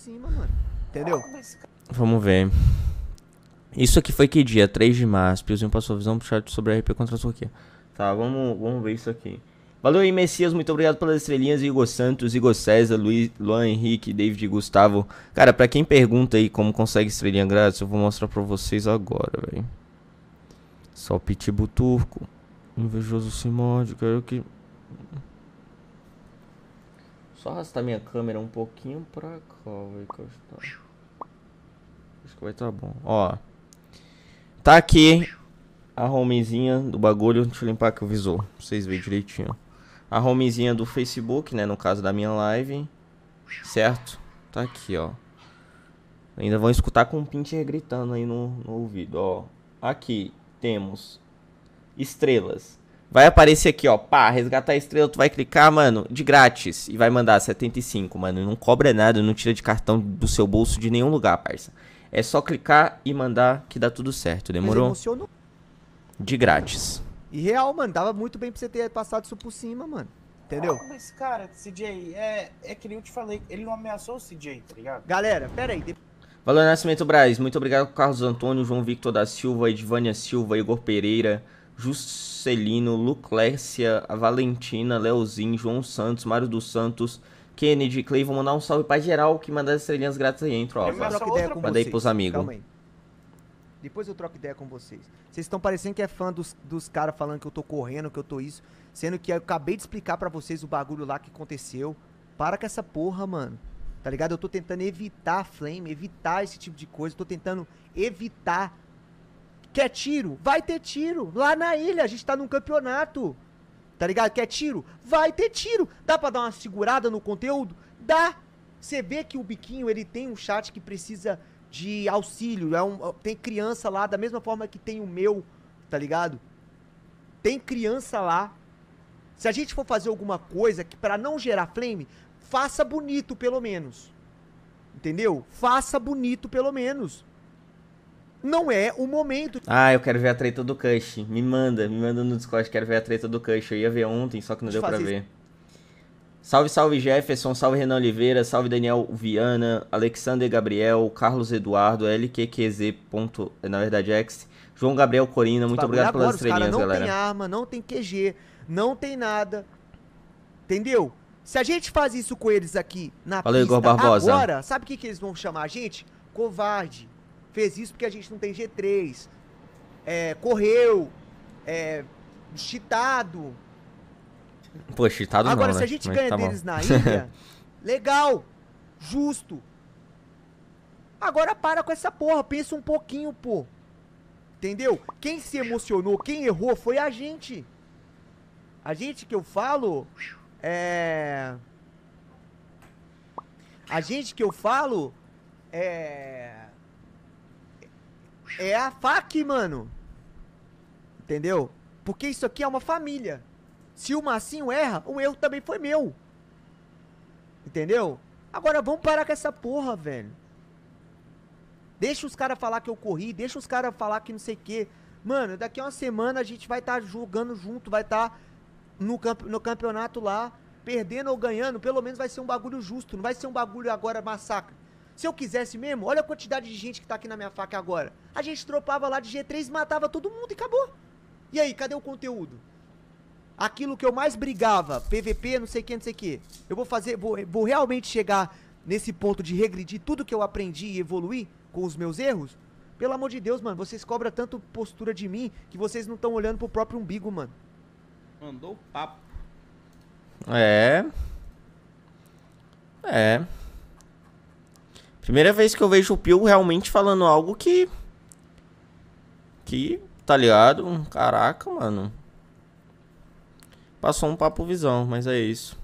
cima, mano. Entendeu? Vamos ver. Isso aqui foi que dia? 3 de março. Piozinho passou a visão pro chat sobre a RP contra a Turquia. Tá, vamos, vamos ver isso aqui. Valeu aí, Messias. Muito obrigado pelas estrelinhas. Igor Santos, Igor César, Luiz, Luan Henrique, David Gustavo. Cara, pra quem pergunta aí como consegue estrelinha grátis, eu vou mostrar pra vocês agora, velho. Só o Pitbull Turco. Invejoso Simódio. Quero que. Só arrastar minha câmera um pouquinho pra cá, vai encostar. Acho que vai estar tá bom. Ó. Tá aqui a homezinha do bagulho. Deixa eu limpar aqui o visor, pra vocês verem direitinho. A homezinha do Facebook, né? No caso da minha live. Certo? Tá aqui, ó. Ainda vão escutar com o Pinter gritando aí no, no ouvido, ó. Aqui temos estrelas. Vai aparecer aqui, ó, pá, resgatar a estrela, tu vai clicar, mano, de grátis. E vai mandar 75, mano. Não cobra nada, não tira de cartão do seu bolso de nenhum lugar, parça. É só clicar e mandar que dá tudo certo, demorou? De grátis. E real, mano, dava muito bem pra você ter passado isso por cima, mano. Entendeu? Ah, mas, cara, CJ, é, é que nem eu te falei, ele não ameaçou o CJ, tá ligado? Galera, pera aí, depois... Valor Nascimento Braz, muito obrigado, Carlos Antônio, João Victor da Silva, Edvânia Silva, Igor Pereira, Juscelino, a Valentina, Leozinho, João Santos, Mário dos Santos, Kennedy, Clay, vou mandar um salve pra geral que mandar as estrelinhas grátis aí, hein, troca. Eu troco ideia com Mandei vocês. pros amigos. Depois eu troco ideia com vocês. Vocês estão parecendo que é fã dos, dos caras falando que eu tô correndo, que eu tô isso. Sendo que eu acabei de explicar para vocês o bagulho lá que aconteceu. Para com essa porra, mano. Tá ligado? Eu tô tentando evitar flame, evitar esse tipo de coisa. Eu tô tentando evitar Quer tiro? Vai ter tiro. Lá na ilha, a gente tá num campeonato. Tá ligado? Quer tiro? Vai ter tiro. Dá pra dar uma segurada no conteúdo? Dá. Você vê que o Biquinho, ele tem um chat que precisa de auxílio. É um, tem criança lá, da mesma forma que tem o meu, tá ligado? Tem criança lá. Se a gente for fazer alguma coisa que para não gerar flame, faça bonito pelo menos. Entendeu? Faça bonito pelo menos não é o momento. Ah, eu quero ver a treta do Cush. Me manda, me manda no Discord, quero ver a treta do Cush. Eu ia ver ontem, só que não deu para ver. Salve, salve Jefferson, salve Renan Oliveira, salve Daniel Viana, Alexander Gabriel, Carlos Eduardo, LQQZ. Ponto, na verdade, X. João Gabriel Corina, muito obrigado agora, pelas estrelinhas, galera. Não tem arma, não tem QG, não tem nada. Entendeu? Se a gente faz isso com eles aqui na Valeu, pista Igor Barbosa. agora, sabe o que, que eles vão chamar a gente? Covarde fez isso porque a gente não tem G3, é, correu, é, cheatado. Pô, cheatado Agora, não, né? se a gente ganha tá deles bom. na Índia legal, justo. Agora para com essa porra, pensa um pouquinho, pô. Entendeu? Quem se emocionou, quem errou foi a gente. A gente que eu falo é. A gente que eu falo é. É a fac, mano. Entendeu? Porque isso aqui é uma família. Se o Massinho erra, o erro também foi meu. Entendeu? Agora vamos parar com essa porra, velho. Deixa os caras falar que eu corri, deixa os caras falar que não sei o quê. Mano, daqui a uma semana a gente vai estar tá jogando junto, vai estar tá no, camp no campeonato lá, perdendo ou ganhando, pelo menos vai ser um bagulho justo, não vai ser um bagulho agora massacre. Se eu quisesse mesmo, olha a quantidade de gente que tá aqui na minha faca agora. A gente tropava lá de G3, matava todo mundo e acabou. E aí, cadê o conteúdo? Aquilo que eu mais brigava, PVP, não sei o que, não sei o que. Eu vou fazer, vou, vou realmente chegar nesse ponto de regredir tudo que eu aprendi e evoluir com os meus erros? Pelo amor de Deus, mano, vocês cobram tanto postura de mim que vocês não estão olhando pro próprio umbigo, mano. Mandou papo. É. É. Primeira vez que eu vejo o Pio realmente falando algo que. Que, tá ligado? Caraca, mano. Passou um papo visão, mas é isso.